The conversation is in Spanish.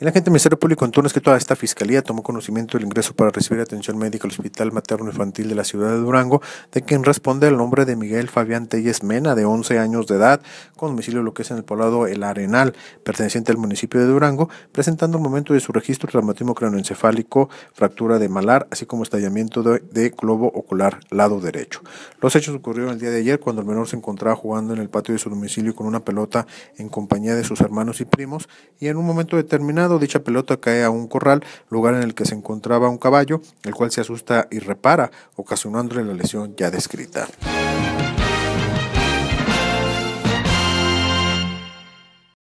El agente Ministerio Público en que toda esta fiscalía tomó conocimiento del ingreso para recibir atención médica al Hospital Materno Infantil de la ciudad de Durango, de quien responde el nombre de Miguel Fabián Telles Mena, de 11 años de edad, con domicilio lo que es en el poblado El Arenal, perteneciente al municipio de Durango, presentando un momento de su registro traumatismo craneoencefálico, fractura de malar, así como estallamiento de globo ocular lado derecho. Los hechos ocurrieron el día de ayer cuando el menor se encontraba jugando en el patio de su domicilio con una pelota en compañía de sus hermanos y primos y en un momento determinado Dicha pelota cae a un corral, lugar en el que se encontraba un caballo, el cual se asusta y repara, ocasionándole la lesión ya descrita.